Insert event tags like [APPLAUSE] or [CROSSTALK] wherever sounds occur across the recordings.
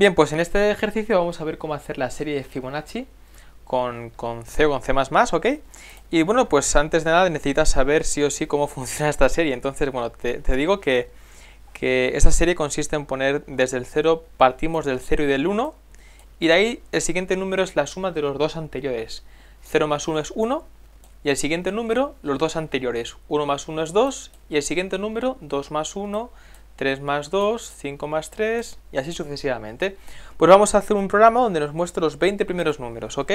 Bien, pues en este ejercicio vamos a ver cómo hacer la serie de Fibonacci con, C o con C++, ¿ok? Y bueno, pues antes de nada necesitas saber sí o sí cómo [LAUGHS] funciona esta serie. Entonces, bueno, te, digo que, que esta serie consiste en poner desde el 0, partimos del 0 y del 1, y de ahí el siguiente número es la suma de los dos anteriores. 0 más 1 es 1, y el siguiente número, los dos anteriores. 1 más 1 es 2, y el siguiente número, 2 más 1, 3 más 2, 5 más 3 y así sucesivamente. Pues vamos a hacer un programa donde nos muestre los 20 primeros números, ¿ok?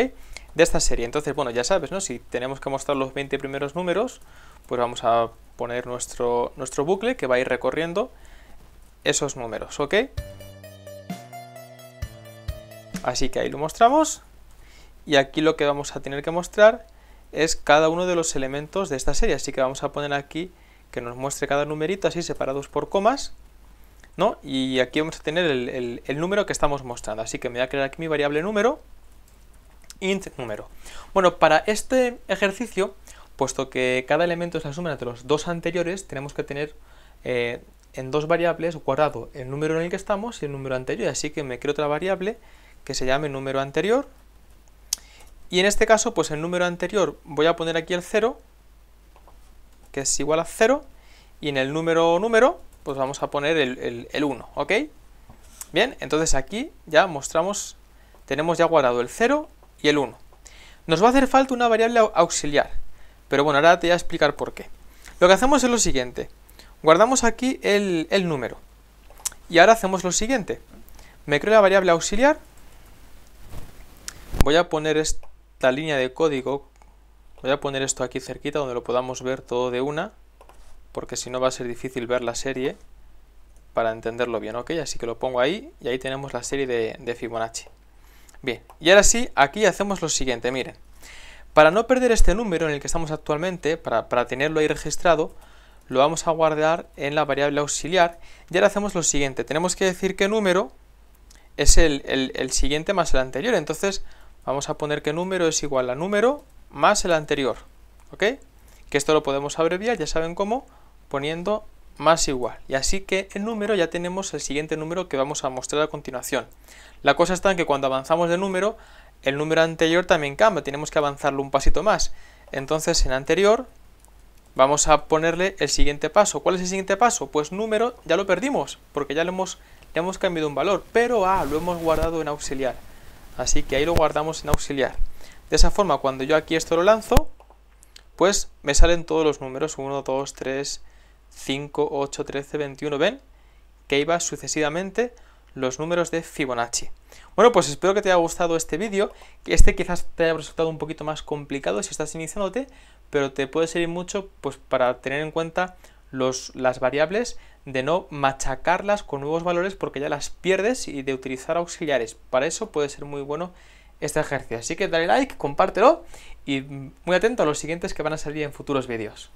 De esta serie. Entonces, bueno, ya sabes, ¿no? Si tenemos que mostrar los 20 primeros números, pues vamos a poner nuestro, nuestro bucle que va a ir recorriendo esos números, ¿ok? Así que ahí lo mostramos. Y aquí lo que vamos a tener que mostrar es cada uno de los elementos de esta serie. Así que vamos a poner aquí que nos muestre cada numerito así separados por comas, ¿no? Y aquí vamos a tener el, número que estamos mostrando, así que me voy a crear aquí mi variable número, int número. Bueno, para este ejercicio, puesto que cada elemento es la suma de los dos anteriores, tenemos que tener eh, en dos variables cuadrado el número en el que estamos y el número anterior, así que me creo otra variable que se llame número anterior, y en este caso, pues el número anterior voy a poner aquí el 0, que es igual a 0, y en el número número, pues vamos a poner el, 1, ¿ok? Bien, entonces aquí ya mostramos, tenemos ya guardado el 0 y el 1. Nos va a hacer falta una variable auxiliar, pero bueno, ahora te voy a explicar por qué. Lo que hacemos es lo siguiente, guardamos aquí el, el número, y ahora hacemos lo siguiente, me creo la variable auxiliar, voy a poner esta línea de código, voy a poner esto aquí cerquita donde lo podamos ver todo de una, porque si no va a ser difícil ver la serie para entenderlo bien, ¿ok? Así que lo pongo ahí y ahí tenemos la serie de, Fibonacci. Bien, y ahora sí, aquí hacemos lo siguiente, miren. Para no perder este número en el que estamos actualmente, para, tenerlo ahí registrado, lo vamos a guardar en la variable auxiliar y ahora hacemos lo siguiente, tenemos que decir que número es el, el, siguiente más el anterior, entonces vamos a poner que número es igual a número más el anterior, ¿ok? Que esto lo podemos abreviar, ya saben cómo, poniendo más igual. Y así que el número ya tenemos el siguiente número que vamos a mostrar a continuación. La cosa está en que cuando avanzamos de número, el número anterior también cambia, tenemos que avanzarlo un pasito más. Entonces en anterior vamos a ponerle el siguiente paso. ¿Cuál es el siguiente paso? Pues número ya lo perdimos, porque ya le hemos, le hemos cambiado un valor, pero ah, lo hemos guardado en auxiliar. Así que ahí lo guardamos en auxiliar. De esa forma, cuando yo aquí esto lo lanzo, pues me salen todos los números, 1, 2, 3, 5, 8, 13, 21, ven que iba sucesivamente los números de Fibonacci. Bueno, pues espero que te haya gustado este vídeo. Este quizás te haya resultado un poquito más complicado si estás iniciándote, pero te puede servir mucho pues, para tener en cuenta las variables, de no machacarlas con nuevos valores porque ya las pierdes y de utilizar auxiliares. Para eso puede ser muy bueno este ejercicio. Así que dale like, compártelo y mm, muy atento a los siguientes que van a salir en futuros vídeos.